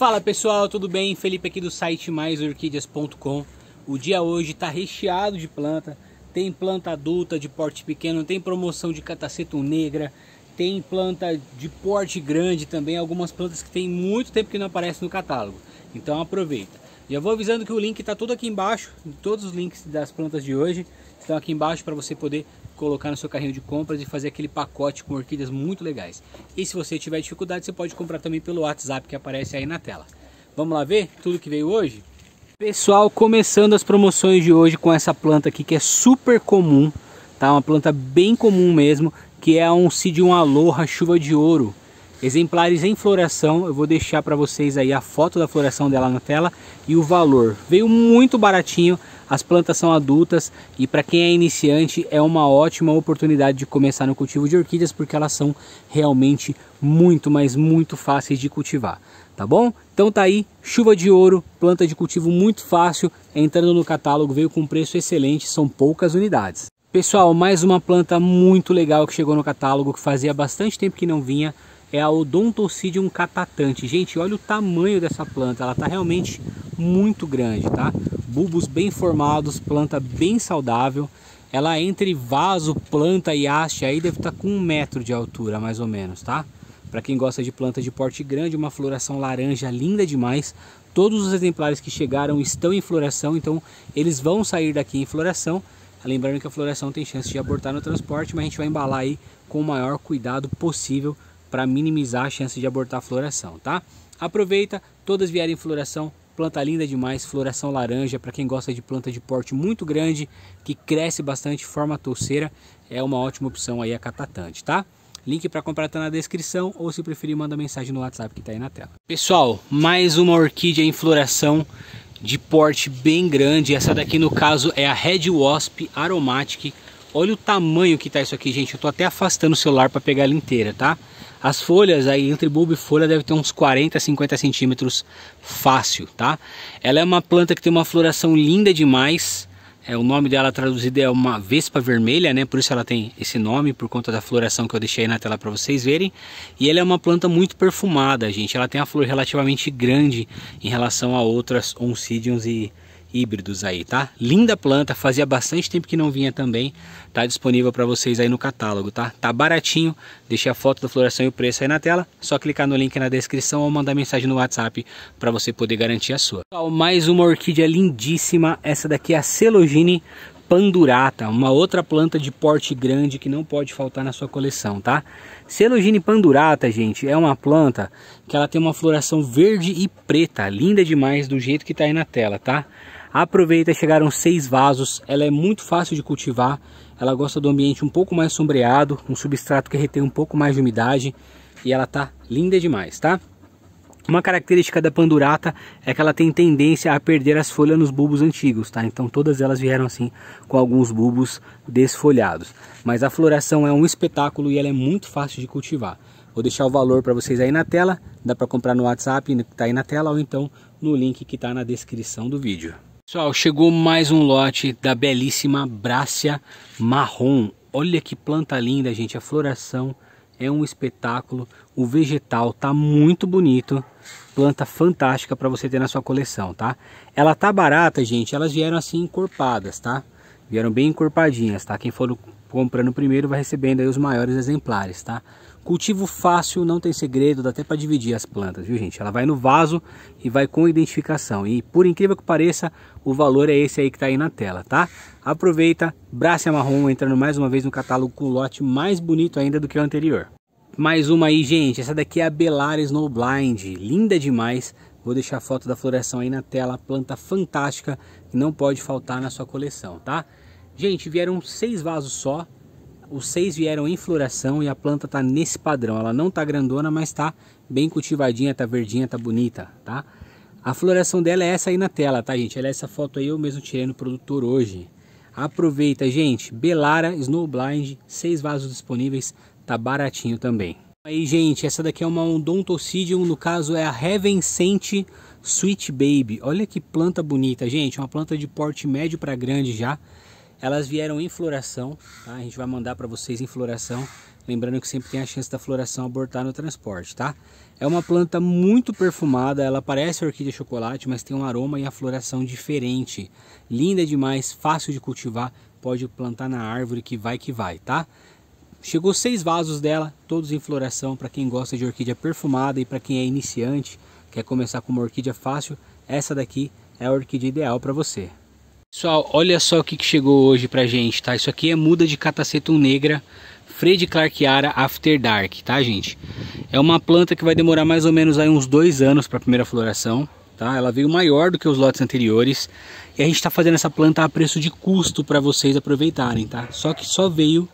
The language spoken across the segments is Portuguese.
Fala pessoal, tudo bem? Felipe aqui do site maisorquídeas.com. O dia hoje está recheado de planta. Tem planta adulta de porte pequeno, tem promoção de cataceto negra, tem planta de porte grande também, algumas plantas que tem muito tempo que não aparecem no catálogo. Então aproveita. Já vou avisando que o link está todo aqui embaixo, todos os links das plantas de hoje estão aqui embaixo para você poder colocar no seu carrinho de compras e fazer aquele pacote com orquídeas muito legais. E se você tiver dificuldade, você pode comprar também pelo WhatsApp que aparece aí na tela. Vamos lá ver tudo que veio hoje? Pessoal, começando as promoções de hoje com essa planta aqui que é super comum, tá? Uma planta bem comum mesmo, que é um Cidium Aloha Chuva de Ouro. Exemplares em floração, eu vou deixar para vocês aí a foto da floração dela na tela e o valor. Veio muito baratinho, as plantas são adultas e para quem é iniciante é uma ótima oportunidade de começar no cultivo de orquídeas porque elas são realmente muito, mas muito fáceis de cultivar, tá bom? Então tá aí, chuva de ouro, planta de cultivo muito fácil, entrando no catálogo, veio com preço excelente, são poucas unidades. Pessoal, mais uma planta muito legal que chegou no catálogo, que fazia bastante tempo que não vinha, é a Odontocidium catatante. Gente, olha o tamanho dessa planta, ela está realmente muito grande, tá? Bulbos bem formados, planta bem saudável. Ela é entre vaso, planta e haste aí deve estar tá com um metro de altura, mais ou menos, tá? Para quem gosta de planta de porte grande, uma floração laranja linda demais. Todos os exemplares que chegaram estão em floração, então eles vão sair daqui em floração. Lembrando que a floração tem chance de abortar no transporte, mas a gente vai embalar aí com o maior cuidado possível para minimizar a chance de abortar a floração, tá? Aproveita, todas vierem em floração, planta linda demais, floração laranja, para quem gosta de planta de porte muito grande, que cresce bastante, forma touceira, é uma ótima opção aí a catatante, tá? Link para comprar está na descrição ou se preferir manda mensagem no WhatsApp que está aí na tela. Pessoal, mais uma orquídea em floração de porte bem grande. Essa daqui no caso é a Red Wasp Aromatic. Olha o tamanho que está isso aqui, gente. Eu estou até afastando o celular para pegar ela inteira, tá? As folhas aí entre bulbo e folha deve ter uns 40 a 50 centímetros fácil, tá? Ela é uma planta que tem uma floração linda demais. É, o nome dela traduzido é uma vespa vermelha, né? Por isso ela tem esse nome, por conta da floração que eu deixei na tela para vocês verem. E ela é uma planta muito perfumada, gente. Ela tem a flor relativamente grande em relação a outras oncidiums e híbridos aí, tá? Linda planta, fazia bastante tempo que não vinha também, tá disponível para vocês aí no catálogo, tá? Tá baratinho, deixei a foto da floração e o preço aí na tela, só clicar no link na descrição ou mandar mensagem no WhatsApp para você poder garantir a sua. Mais uma orquídea lindíssima, essa daqui é a Celogine pandurata, uma outra planta de porte grande que não pode faltar na sua coleção, tá? Celogine pandurata, gente, é uma planta que ela tem uma floração verde e preta, linda demais do jeito que tá aí na tela, tá? Aproveita, chegaram seis vasos. Ela é muito fácil de cultivar. Ela gosta do ambiente um pouco mais sombreado, um substrato que retém um pouco mais de umidade. E ela tá linda demais, tá? Uma característica da pandurata é que ela tem tendência a perder as folhas nos bulbos antigos, tá? Então todas elas vieram assim com alguns bulbos desfolhados. Mas a floração é um espetáculo e ela é muito fácil de cultivar. Vou deixar o valor para vocês aí na tela, dá para comprar no WhatsApp que está aí na tela ou então no link que está na descrição do vídeo. Pessoal, chegou mais um lote da belíssima Brácia marrom. Olha que planta linda, gente. A floração é um espetáculo. O vegetal tá muito bonito. Planta fantástica para você ter na sua coleção, tá? Ela tá barata, gente. Elas vieram assim encorpadas, tá? Vieram bem encorpadinhas, tá? Quem for comprando primeiro vai recebendo aí os maiores exemplares, tá? Cultivo fácil, não tem segredo, dá até para dividir as plantas, viu gente? Ela vai no vaso e vai com identificação. E por incrível que pareça, o valor é esse aí que está aí na tela, tá? Aproveita, braço Marrom entrando mais uma vez no catálogo com o lote mais bonito ainda do que o anterior. Mais uma aí, gente. Essa daqui é a Belara Snowblind. Linda demais. Vou deixar a foto da floração aí na tela. Planta fantástica que não pode faltar na sua coleção, tá? Gente, vieram seis vasos só. Os seis vieram em floração e a planta está nesse padrão. Ela não está grandona, mas está bem cultivadinha, está verdinha, está bonita, tá? A floração dela é essa aí na tela, tá, gente? Ela é essa foto aí, eu mesmo tirei no produtor hoje. Aproveita, gente. Belara Snowblind, seis vasos disponíveis, tá baratinho também. Aí, gente, essa daqui é uma Odontocidium, no caso é a Revencente Sweet Baby. Olha que planta bonita, gente. Uma planta de porte médio para grande já. Elas vieram em floração, tá? A gente vai mandar para vocês em floração. Lembrando que sempre tem a chance da floração abortar no transporte, tá? É uma planta muito perfumada, ela parece orquídea chocolate, mas tem um aroma e a floração diferente. Linda demais, fácil de cultivar, pode plantar na árvore que vai que vai, tá? Chegou seis vasos dela, todos em floração, para quem gosta de orquídea perfumada e para quem é iniciante, quer começar com uma orquídea fácil, essa daqui é a orquídea ideal para você. Pessoal, olha só o que chegou hoje pra gente, tá? Isso aqui é muda de catacetum negra Fred Clarkiara After Dark, tá, gente? É uma planta que vai demorar mais ou menos aí uns dois anos para a primeira floração, tá? Ela veio maior do que os lotes anteriores e a gente está fazendo essa planta a preço de custo para vocês aproveitarem, tá? Só que só veio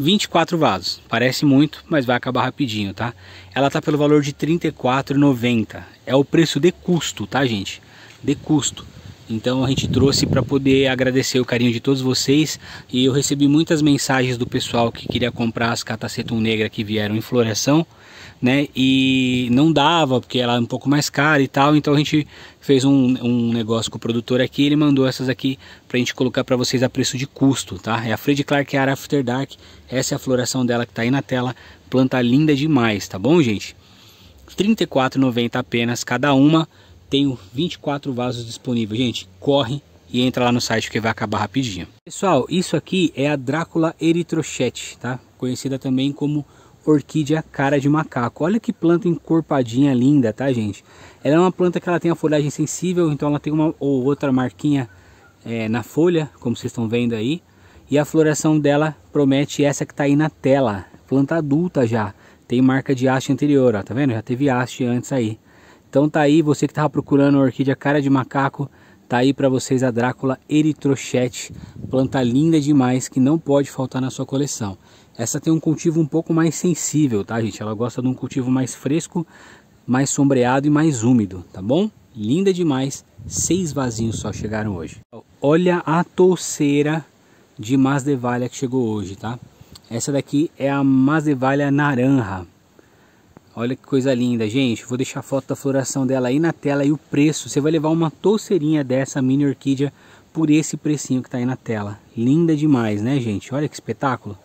24 vasos. Parece muito, mas vai acabar rapidinho, tá? Ela tá pelo valor de R$ 34,90. É o preço de custo, tá, gente? De custo. Então a gente trouxe para poder agradecer o carinho de todos vocês e eu recebi muitas mensagens do pessoal que queria comprar as catacetum negra que vieram em floração, né? E não dava porque ela é um pouco mais cara e tal. Então a gente fez um, um negócio com o produtor aqui, ele mandou essas aqui para a gente colocar para vocês a preço de custo, tá? É a Fred Clark Air After Dark. Essa é a floração dela que está aí na tela. Planta linda demais, tá bom, gente? R$ 34,90 apenas cada uma tenho 24 vasos disponíveis. Gente, corre e entra lá no site porque vai acabar rapidinho. Pessoal, isso aqui é a Drácula eritrochete, tá? Conhecida também como orquídea cara de macaco. Olha que planta encorpadinha linda, tá gente? Ela é uma planta que ela tem a folhagem sensível, então ela tem uma ou outra marquinha é, na folha, como vocês estão vendo aí. E a floração dela promete essa que tá aí na tela, planta adulta já. Tem marca de haste anterior, ó, tá vendo? Já teve haste antes aí. Então tá aí, você que estava procurando a orquídea cara de macaco, tá aí para vocês a Drácula Eritrochete, planta linda demais que não pode faltar na sua coleção. Essa tem um cultivo um pouco mais sensível, tá gente? Ela gosta de um cultivo mais fresco, mais sombreado e mais úmido, tá bom? Linda demais, seis vasinhos só chegaram hoje. Olha a touceira de Masdevalha que chegou hoje, tá? Essa daqui é a Masdevalha Naranja. Olha que coisa linda, gente. Vou deixar a foto da floração dela aí na tela e o preço. Você vai levar uma touceirinha dessa mini orquídea por esse precinho que está aí na tela. Linda demais, né, gente? Olha que espetáculo.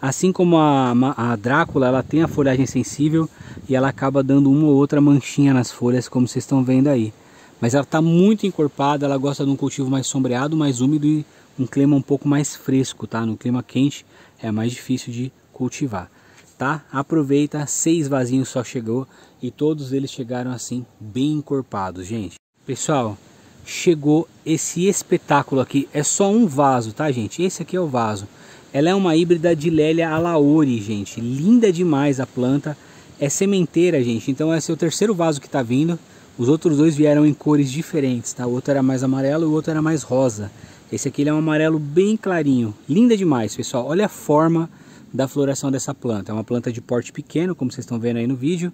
Assim como a, a Drácula, ela tem a folhagem sensível e ela acaba dando uma ou outra manchinha nas folhas, como vocês estão vendo aí. Mas ela está muito encorpada, ela gosta de um cultivo mais sombreado, mais úmido e um clima um pouco mais fresco, tá? No clima quente é mais difícil de cultivar tá? Aproveita, seis vasinhos só chegou e todos eles chegaram assim bem encorpados, gente. Pessoal, chegou esse espetáculo aqui, é só um vaso, tá gente? Esse aqui é o vaso. Ela é uma híbrida de Lélia alaori, gente. Linda demais a planta. É sementeira, gente. Então esse é o terceiro vaso que tá vindo. Os outros dois vieram em cores diferentes, tá? O outro era mais amarelo e o outro era mais rosa. Esse aqui é um amarelo bem clarinho. Linda demais, pessoal. Olha a forma da floração dessa planta. É uma planta de porte pequeno, como vocês estão vendo aí no vídeo,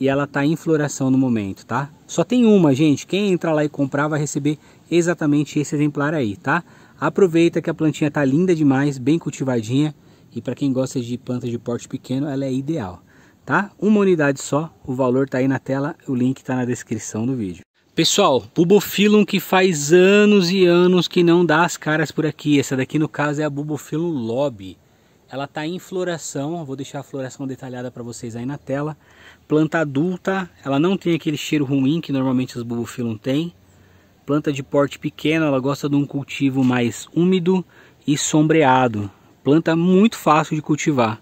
e ela está em floração no momento, tá? Só tem uma, gente. Quem entrar lá e comprar vai receber exatamente esse exemplar aí, tá? Aproveita que a plantinha está linda demais, bem cultivadinha, e para quem gosta de planta de porte pequeno, ela é ideal, tá? Uma unidade só, o valor está aí na tela, o link está na descrição do vídeo. Pessoal, Bubofilum que faz anos e anos que não dá as caras por aqui. Essa daqui no caso é a Bubophyllum lobby. Ela está em floração, vou deixar a floração detalhada para vocês aí na tela. Planta adulta, ela não tem aquele cheiro ruim que normalmente as bulbofilum têm. Planta de porte pequeno, ela gosta de um cultivo mais úmido e sombreado. Planta muito fácil de cultivar.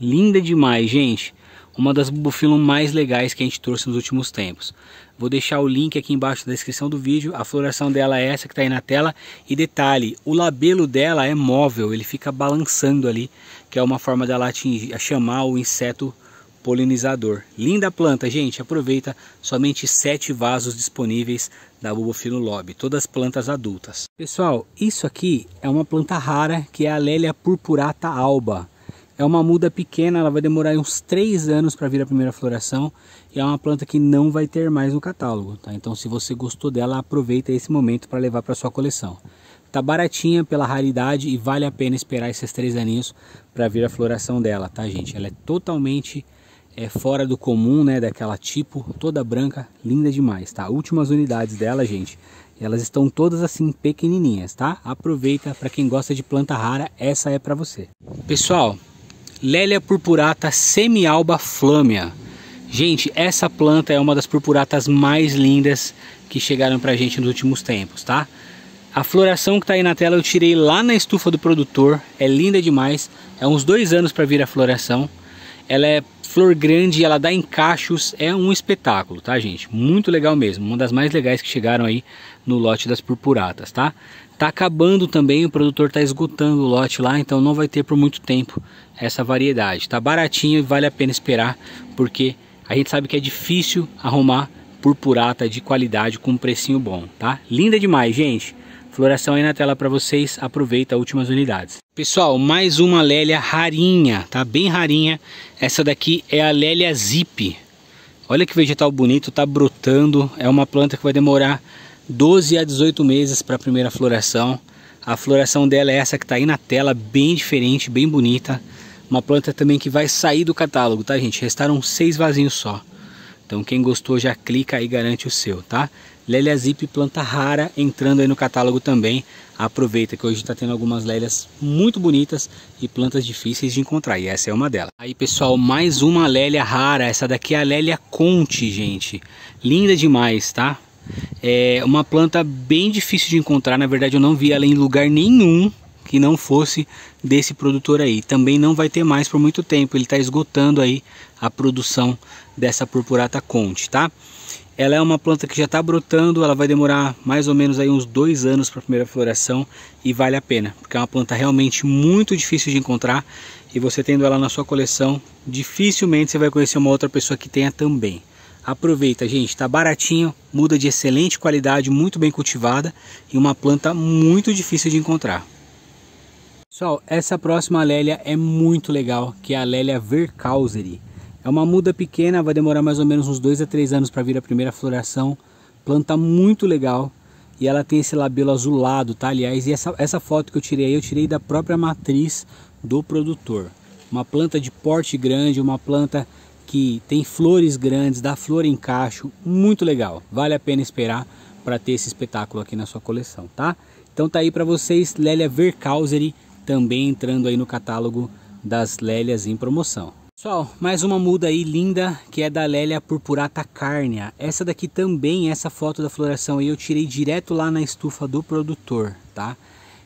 Linda demais, gente uma das bubofilum mais legais que a gente trouxe nos últimos tempos. Vou deixar o link aqui embaixo da descrição do vídeo, a floração dela é essa que está aí na tela. E detalhe, o labelo dela é móvel, ele fica balançando ali, que é uma forma dela atingir, chamar o inseto polinizador. Linda planta, gente. Aproveita somente sete vasos disponíveis da Bubofilo lobby, todas plantas adultas. Pessoal, isso aqui é uma planta rara que é a Lélia purpurata alba. É uma muda pequena, ela vai demorar uns 3 anos para vir a primeira floração e é uma planta que não vai ter mais no catálogo, tá? Então se você gostou dela, aproveita esse momento para levar para sua coleção. Tá baratinha pela raridade e vale a pena esperar esses 3 aninhos para vir a floração dela, tá, gente? Ela é totalmente é fora do comum, né, daquela tipo, toda branca, linda demais, tá? Últimas unidades dela, gente, elas estão todas assim pequenininhas, tá? Aproveita, para quem gosta de planta rara, essa é para você. Pessoal, Lélia purpurata semialba flâmia, Gente, essa planta é uma das purpuratas mais lindas que chegaram pra gente nos últimos tempos, tá? A floração que tá aí na tela eu tirei lá na estufa do produtor, é linda demais, é uns dois anos para vir a floração. Ela é flor grande, ela dá encaixos, é um espetáculo, tá gente? Muito legal mesmo, uma das mais legais que chegaram aí no lote das purpuratas, tá? Tá acabando também, o produtor está esgotando o lote lá, então não vai ter por muito tempo essa variedade. Tá baratinho e vale a pena esperar, porque a gente sabe que é difícil arrumar purpurata de qualidade com um precinho bom, tá? Linda demais, gente. Floração aí na tela para vocês, aproveita as últimas unidades. Pessoal, mais uma lélia rarinha, tá? Bem rarinha. Essa daqui é a lélia zip. Olha que vegetal bonito, tá brotando. É uma planta que vai demorar 12 a 18 meses para a primeira floração. A floração dela é essa que está aí na tela, bem diferente, bem bonita. Uma planta também que vai sair do catálogo, tá gente? Restaram seis vasinhos só. Então quem gostou já clica aí e garante o seu, tá? Lélia Zip, planta rara, entrando aí no catálogo também. Aproveita que hoje está tendo algumas lélias muito bonitas e plantas difíceis de encontrar, e essa é uma delas. Aí pessoal, mais uma lélia rara, essa daqui é a Lélia Conte, gente. Linda demais, tá? É uma planta bem difícil de encontrar, na verdade eu não vi ela em lugar nenhum que não fosse desse produtor aí. Também não vai ter mais por muito tempo, ele está esgotando aí a produção dessa purpurata conte, tá? Ela é uma planta que já está brotando, ela vai demorar mais ou menos aí uns dois anos para a primeira floração e vale a pena, porque é uma planta realmente muito difícil de encontrar e você tendo ela na sua coleção, dificilmente você vai conhecer uma outra pessoa que tenha também. Aproveita, gente, está baratinho, muda de excelente qualidade, muito bem cultivada e uma planta muito difícil de encontrar. Pessoal, essa próxima lélia é muito legal, que é a lélia vercauseri. É uma muda pequena, vai demorar mais ou menos uns 2 a 3 anos para vir a primeira floração. Planta muito legal e ela tem esse labelo azulado, tá? Aliás, e essa, essa foto que eu tirei aí, eu tirei da própria matriz do produtor. Uma planta de porte grande, uma planta que tem flores grandes, dá flor em cacho, muito legal. Vale a pena esperar para ter esse espetáculo aqui na sua coleção, tá? Então tá aí para vocês, Lélia Vercauseri, também entrando aí no catálogo das Lélias em promoção. Pessoal, mais uma muda aí linda, que é da Lélia purpurata cárnea. Essa daqui também, essa foto da floração aí, eu tirei direto lá na estufa do produtor, tá?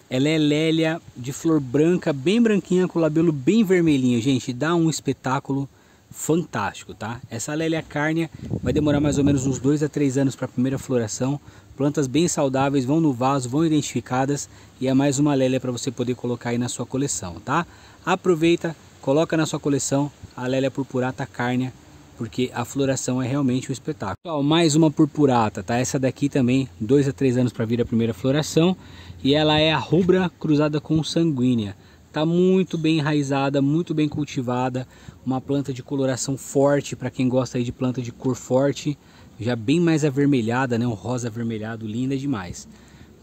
Ela é Lélia de flor branca, bem branquinha, com o labelo bem vermelhinho, gente. Dá um espetáculo fantástico, tá? Essa Lélia carne vai demorar mais ou menos uns 2 a 3 anos para a primeira floração. Plantas bem saudáveis, vão no vaso, vão identificadas e é mais uma Lélia para você poder colocar aí na sua coleção, tá? Aproveita, coloca na sua coleção a Lélia purpurata carne, porque a floração é realmente um espetáculo. mais uma purpurata, tá? Essa daqui também, 2 a 3 anos para vir a primeira floração e ela é a rubra cruzada com sanguínea. Está muito bem enraizada, muito bem cultivada, uma planta de coloração forte para quem gosta aí de planta de cor forte, já bem mais avermelhada, né? um rosa avermelhado, linda demais.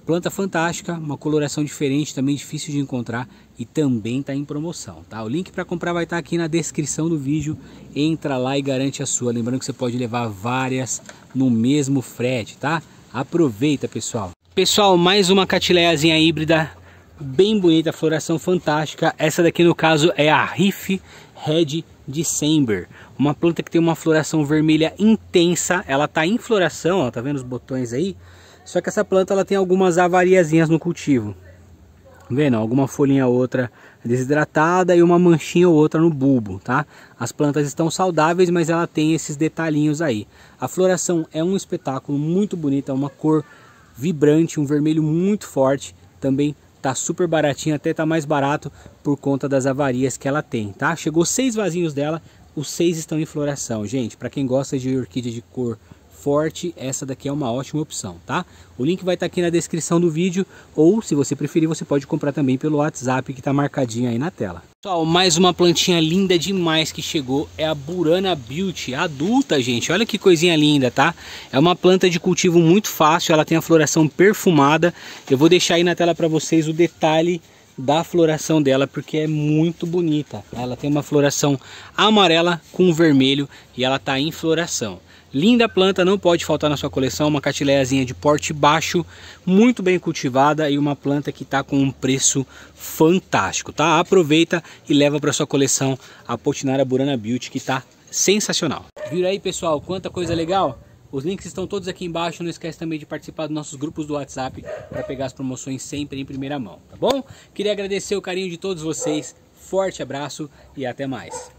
Planta fantástica, uma coloração diferente, também difícil de encontrar e também está em promoção. Tá? O link para comprar vai estar tá aqui na descrição do vídeo. Entra lá e garante a sua. Lembrando que você pode levar várias no mesmo frete, tá? Aproveita, pessoal. Pessoal, mais uma catileiazinha híbrida bem bonita, floração fantástica. Essa daqui no caso é a Riff Red December, uma planta que tem uma floração vermelha intensa, ela está em floração, ó, tá vendo os botões aí? Só que essa planta ela tem algumas avariazinhas no cultivo. Vendo, alguma folhinha ou outra desidratada e uma manchinha ou outra no bulbo, tá? As plantas estão saudáveis, mas ela tem esses detalhinhos aí. A floração é um espetáculo muito bonita, é uma cor vibrante, um vermelho muito forte, também Tá super baratinho, até tá mais barato por conta das avarias que ela tem, tá? Chegou seis vasinhos dela, os seis estão em floração. Gente, para quem gosta de orquídea de cor forte, essa daqui é uma ótima opção, tá? O link vai estar tá aqui na descrição do vídeo ou, se você preferir, você pode comprar também pelo WhatsApp que tá marcadinho aí na tela. Pessoal, mais uma plantinha linda demais que chegou, é a Burana Beauty, é adulta gente, olha que coisinha linda, tá? É uma planta de cultivo muito fácil, ela tem a floração perfumada, eu vou deixar aí na tela para vocês o detalhe da floração dela, porque é muito bonita. Ela tem uma floração amarela com vermelho e ela tá em floração. Linda planta, não pode faltar na sua coleção, uma catileiazinha de porte baixo, muito bem cultivada e uma planta que está com um preço fantástico, tá? Aproveita e leva para sua coleção a Potinara Burana Beauty que está sensacional. Vira aí pessoal, quanta coisa legal! Os links estão todos aqui embaixo. Não esquece também de participar dos nossos grupos do WhatsApp para pegar as promoções sempre em primeira mão, tá bom? Queria agradecer o carinho de todos vocês. Forte abraço e até mais.